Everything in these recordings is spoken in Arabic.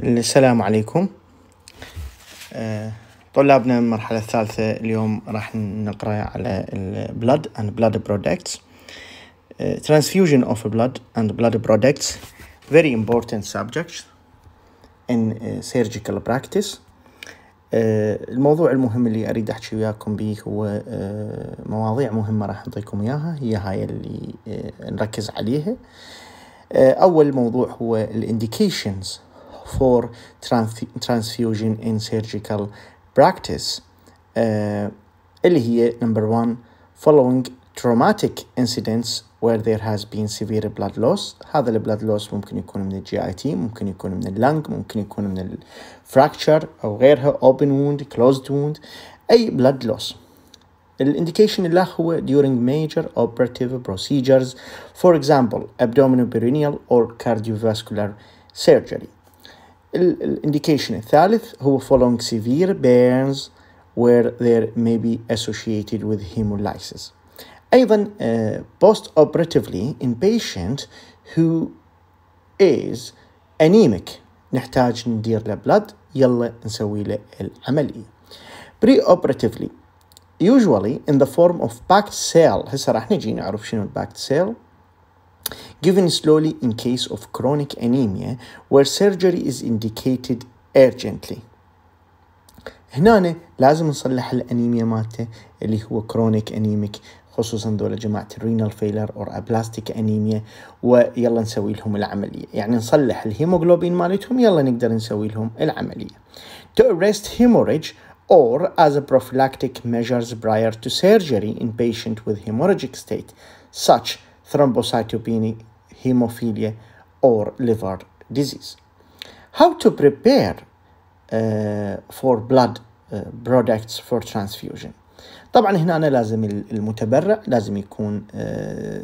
السلام عليكم آه، طلابنا من المرحلة الثالثة اليوم راح نقرأ على ال blood and blood products آه، transfusion of blood and blood products very important subjects in آه، surgical practice الموضوع المهم اللي أريد أحكي وياكم به هو مواضيع مهمة راح نعطيكم إياها هي هاي اللي نركز عليها أول موضوع هو الانديكيشنز for transf transfusion in surgical practice uh, number one following traumatic incidents where there has been severe blood loss هذا البلاد loss ممكن يكون من الجي اي تي ممكن يكون من اللنج ممكن يكون من fracture او غيرها open wound closed wound اي blood loss الانديكيشن اللي هو during major operative procedures for example abdominal perineal or cardiovascular surgery الانديكيشن الثالث هو following severe burns where there may be associated with hemolysis أيضا uh, post-operatively in patient who is anemic نحتاج ندير له blood يلا نسوي له العملية pre-operatively usually in the form of packed cell هسه راح نجي نعرف شنو packed cell given slowly in case of chronic anemia where surgery is indicated urgently هنا لازم نصلح الانيميا مالته اللي هو chronic anaemic خصوصا دول جماعة renal failure or aplastic anaemia ويلا نسوي لهم العملية يعني نصلح الهيموغلوبين مالتهم يلا نقدر نسوي لهم العملية to arrest hemorrhage or as a prophylactic measures prior to surgery in patient with hemorrhagic state such thrombocytopenia, hemophilia, or liver disease. How to prepare uh, for blood uh, products for transfusion طبعا هنا أنا لازم المتبرع لازم يكون uh,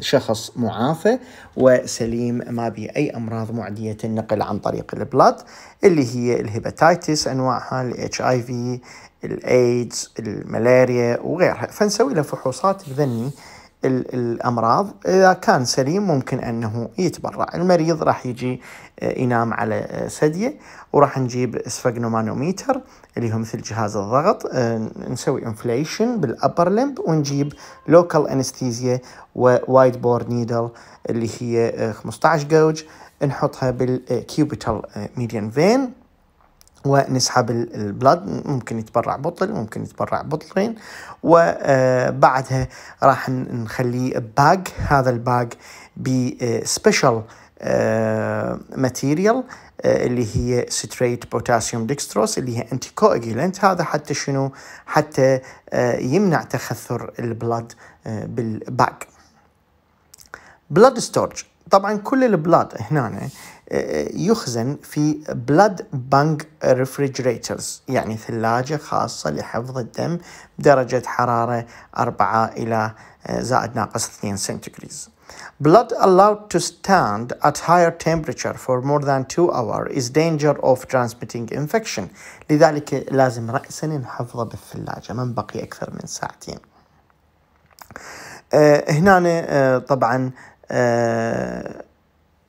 شخص معافى وسليم ما به أي أمراض معدية النقل عن طريق البلاد اللي هي الهيباتيتس أنواعها الاتش اي في الايدز الملاريا وغيرها فنسوي له فحوصات تذني الأمراض إذا كان سليم ممكن أنه يتبرع المريض راح يجي آه، ينام على سدية آه، وراح نجيب اسفاجنومانوميتر اللي هو مثل جهاز الضغط آه، نسوي انفليشن بالأبر لمب ونجيب لوكال انستيزيا ووايد بور نيدل اللي هي 15 جوج نحطها بالكيوبيتال ميديان فين ونسحب البلد ممكن يتبرع بطل ممكن يتبرع بطلين وبعدها آه، راح نخليه باج هذا الباج بسبيشال ماتيريال اللي هي ستريت بوتاسيوم ديكستروس اللي هي انتي كواجولنت هذا حتى شنو حتى آه، يمنع تخثر البلد بالباك بلاد ستورج طبعا كل البلاد هنا يخزن في بلاد بانك ريفريجريترز يعني ثلاجة خاصة لحفظ الدم بدرجة حرارة 4 إلى آه، زائد ناقص 2 سنتيغريز. Blood allowed to stand at higher temperature for more than two hours is danger of transmitting infection. لذلك لازم رأسا نحفظه بالثلاجة من بقي أكثر من ساعتين. آه، هنا آه، طبعا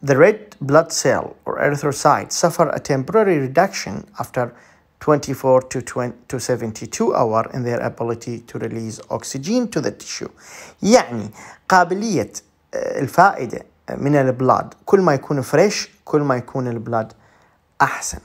The red blood cell or erythrocyte suffer a temporary reduction after 24 to, 20 to 72 hour in their ability to release oxygen to the tissue يعني قابلية الفائدة من البلاد كل ما يكون فريش كل ما يكون البلاد أحسن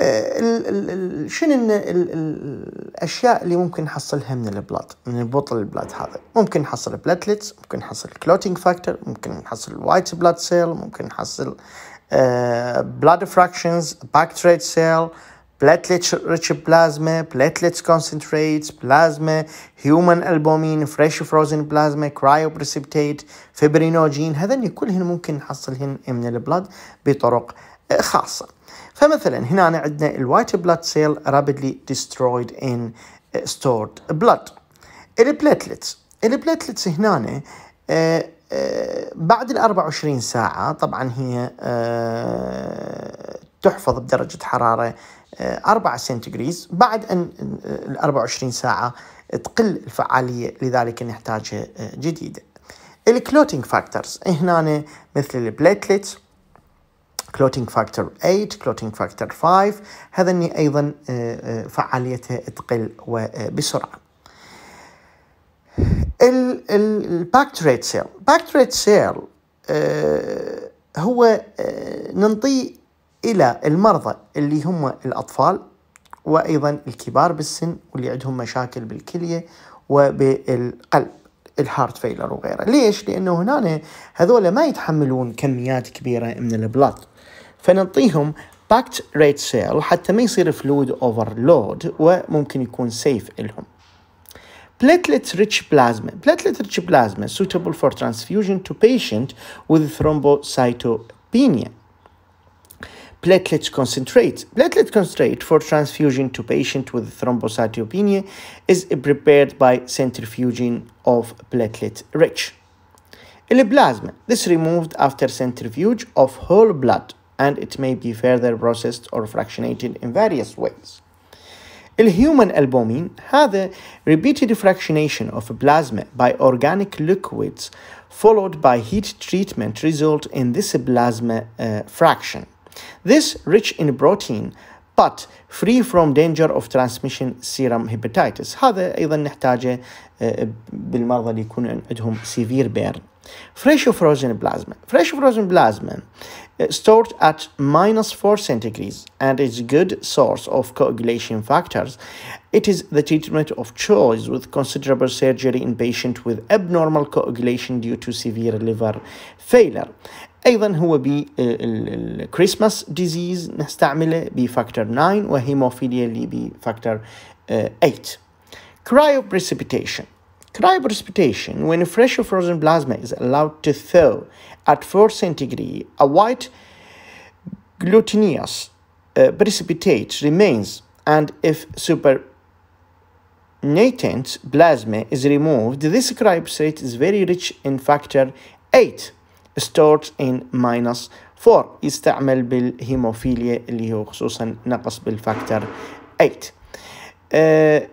آه، شنو الاشياء اللي ممكن نحصلها من البلاد من البطل البلاد هذا ممكن نحصل بلاتلتس ممكن نحصل كلوتينج فاكتور ممكن نحصل وايت بلاد سيل ممكن نحصل بلاد فراكشنز باك تريد سيل platelet-rich plasma, platelets concentrates, plasma, human albumin, fresh frozen plasma, cryoprecipitate, fibrinogen هذني كلهن ممكن نحصلهن من البلد بطرق خاصة فمثلا هنا عندنا الوايت بلاد سيل rapidly destroyed in stored blood البلاتلتس البلاتلتس هنا آه آه بعد ال 24 ساعة طبعا هي آه تحفظ بدرجة حرارة 4 آه، سنتيغريز بعد أن ال 24 ساعة تقل الفعالية لذلك نحتاجها آه، جديدة الكلوتينج فاكتورز هنا مثل البليتلتس كلوتينج فاكتور 8 كلوتينج فاكتور 5 هذا اني ايضا آه، فعاليته تقل وبسرعه الباكتريت سيل باكتريت سيل هو ننطيه الى المرضى اللي هم الاطفال وايضا الكبار بالسن واللي عندهم مشاكل بالكليه وبالقلب الهارت فيلر وغيره ليش لانه هنا هذول ما يتحملون كميات كبيره من البلط فنعطيهم باكت ريت سيل حتى ما يصير فلود اوفر لود وممكن يكون سيف لهم بلاتلت ريتش بلازما بلاتلت ريتش بلازما suitable for transfusion to patient with thrombocytopenia platelet concentrate. Platelet concentrate for transfusion to patient with thrombocytopenia is prepared by centrifuging of platelet rich. Eliplasma. This removed after centrifuge of whole blood and it may be further processed or fractionated in various ways. الهيومن البومين a repeated fractionation of plasma by organic liquids followed by heat treatment result in this plasma uh, fraction. This rich in protein but free from danger of transmission serum hepatitis هذا أيضا نحتاجه بالمرضى اللي يكون عندهم severe burn Fresh frozen plasma. Fresh frozen plasma stored at minus 4 centigrades and is a good source of coagulation factors. It is the treatment of choice with considerable surgery in patients with abnormal coagulation due to severe liver failure. ايضا هو بالكريسماس ديزيز نستعمله بفاكتور 9 وهيموفيليا اللي بفاكتور 8 cryoprecipitation cryoprecipitation when fresh or frozen plasma is allowed to thaw at 4 centigrade a white glutinous uh, precipitate remains and if super natant plasma is removed this cryoprecipitate is very rich in factor 8 starts in minus 4 يستعمل بالهيموفيليا اللي هو خصوصا نقص بالفاكتور 8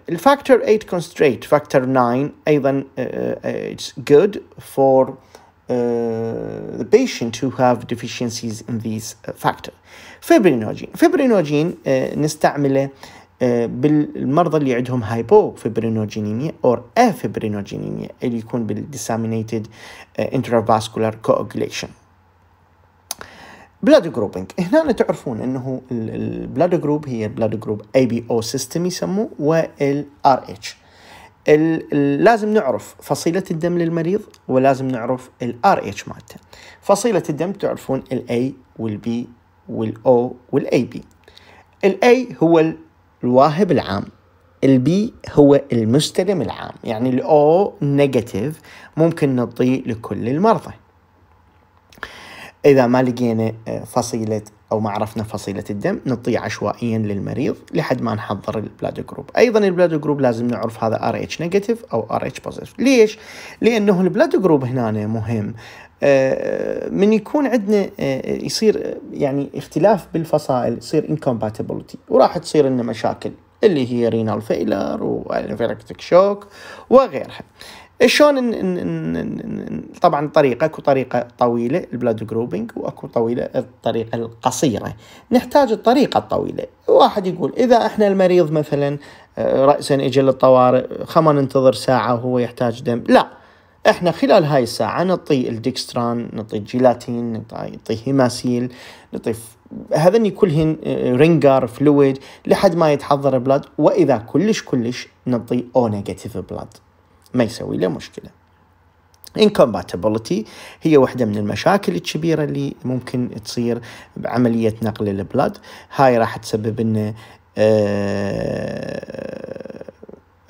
الفاكتور 8 constraint فاكتور 9 ايضا uh, it's good for uh, the patient who have deficiencies in these factors. fibrinogen fibrinogen uh, نستعمله uh, آه، بالمرضى اللي عندهم هايبو فيبرينوجينيميا او افيبرينوجينيميا اللي يكون بالديسامينيتد انترافاسكولار كواغوليشن بلاد جروبنج هنا تعرفون انه البلاد جروب هي البلاد جروب اي بي او سيستم يسموه والار اتش لازم نعرف فصيلة الدم للمريض ولازم نعرف الار اتش مالته فصيلة الدم تعرفون الاي والبي والاو والاي بي الاي هو الواهب العام البي هو المستلم العام يعني الاو نيجاتيف ممكن نعطيه لكل المرضى اذا ما لقينا آه، فصيله او ما عرفنا فصيله الدم نعطيه عشوائيا للمريض لحد ما نحضر البلاد جروب ايضا البلاد جروب لازم نعرف هذا ار اتش نيجاتيف او ار اتش بوزيتيف ليش لانه البلاد جروب هنا مهم آه، من يكون عندنا آه، يصير آه، يعني اختلاف بالفصائل يصير انكومباتيبلتي وراح تصير لنا مشاكل اللي هي رينال فيلر والانفيركتك شوك وغيرها شلون طبعا طريقه اكو طريقه طويله البلاد جروبينج واكو طويله الطريقه القصيره نحتاج الطريقه الطويله واحد يقول اذا احنا المريض مثلا راسا اجى للطوارئ خما ننتظر ساعه وهو يحتاج دم لا احنا خلال هاي الساعة نعطي الديكستران نعطي الجيلاتين نعطي هيماسيل نعطي هذني كلهن آه، رينجر فلويد لحد ما يتحضر بلاد واذا كلش كلش نعطي او نيجاتيف بلاد ما يسوي له مشكله incompatibility هي واحدة من المشاكل الكبيرة اللي ممكن تصير بعملية نقل البلاد هاي راح تسبب لنا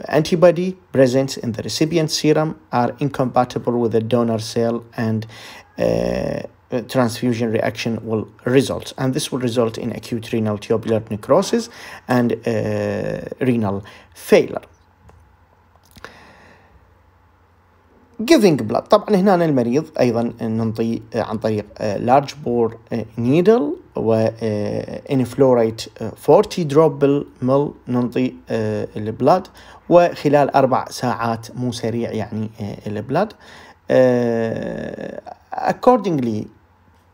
antibody present in the recipient serum are incompatible with the donor cell and uh, uh, transfusion reaction will result and this will result in acute renal tubular necrosis and uh, renal failure giving blood طبعا هنا المريض ايضا ننطي عن طريق uh, large bore uh, needle و انفلوريت 40 دروب مل ننطي آه، البلاد وخلال اربع ساعات مو سريع يعني آه، البلاد اكوردنجلي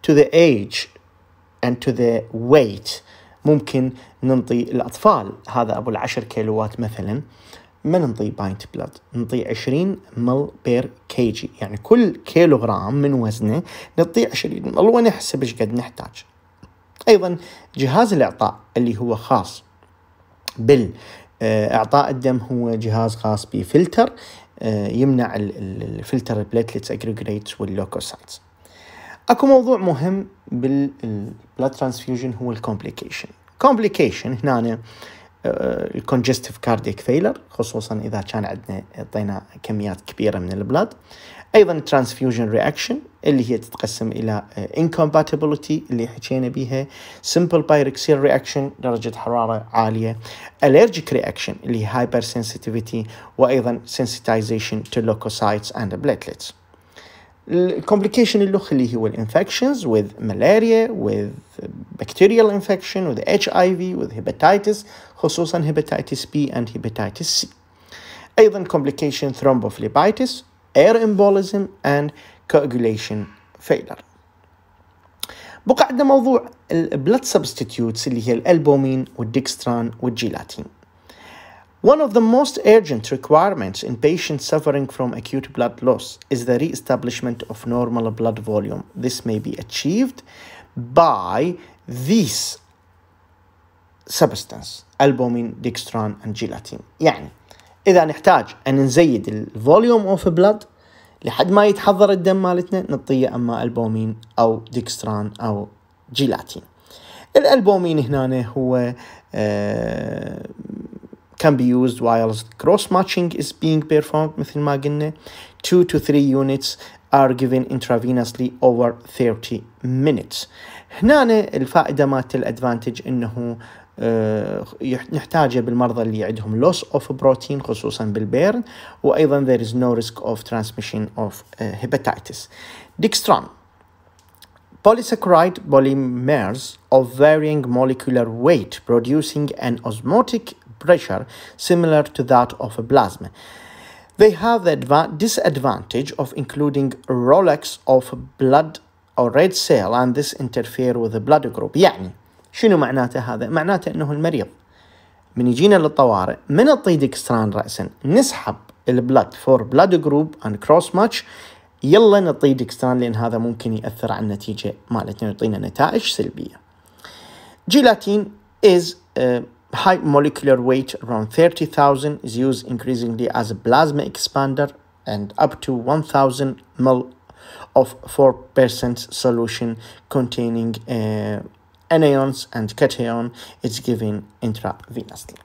تو ذا ايج اند تو ذا ويت ممكن ننطي الأطفال هذا أبو العشر كيلوات مثلا ما ننطي باينت بلاد نعطي 20 مل بير كيجي يعني كل كيلوغرام من وزنه نعطيه 20 مل ونحسب ايش قد نحتاج ايضا جهاز الاعطاء اللي هو خاص بالاعطاء آه، الدم هو جهاز خاص بفلتر آه، يمنع الفلتر البليتلتس اجريجريتس واللوكوسايتس اكو موضوع مهم بالبلاد ترانسفيوجن هو الكومبليكيشن كومبليكيشن هنا الكونجستيف كارديك فيلر خصوصا اذا كان عندنا اعطينا كميات كبيره من البلاد ايضا ترانسفيوجن رياكشن اللي هي تتقسم الى انكومباتيبلتي آه، اللي حكينا بيها سمبل بايركسيل رياكشن درجه حراره عاليه الرجيك رياكشن اللي هايبر سنسيتيفيتي وايضا سensitization تو لوكوسايتس اند platelets الكومبليكيشن اللي خليه infections with malaria with bacterial infection with HIV with hepatitis خصوصا hepatitis B and hepatitis C ايضا complication thrombophlebitis air embolism and coagulation failure بقعد blood البلد سبستيتيوتس اللي هي الالبومين والديكستران gelatin. One of the most urgent requirements in patients suffering from acute blood loss is the re-establishment of normal blood volume. This may be achieved by these substance albumin, dextran and gelatin. يعني إذا نحتاج أن نزيد الفوليوم of blood لحد ما يتحضر الدم مالتنا نعطيه أما البومين أو ديكستران أو جيلاتين الألبومين هنا هو آه can be used whilst cross matching is being performed within Magine. 2 to 3 units are given intravenously over 30 minutes هنا الفائدة مالت الادفانتج انه نحتاجه بالمرضى اللي عندهم loss of protein خصوصا بالبيرن وايضا there is no risk of transmission of hepatitis Dextran, polysaccharide polymers of varying molecular weight producing an osmotic pressure similar to that of a plasma. They have the disadvantage of including Rolex of blood or red cell and this interfere with the blood group يعني شنو معناته هذا؟ معناته أنه المريض من يجينا للطوارئ من نعطي اكستران رأسا نسحب البلد فور بلاد جروب اند كروس ماتش يلا نعطي ديكستران لان هذا ممكن ياثر على النتيجه مالتنا يعطينا نتائج سلبيه. جيلاتين از high molecular weight around 30,000 is used increasingly as a plasma expander and up to 1,000 ml of 4% solution containing uh, anions and cation is given intravenously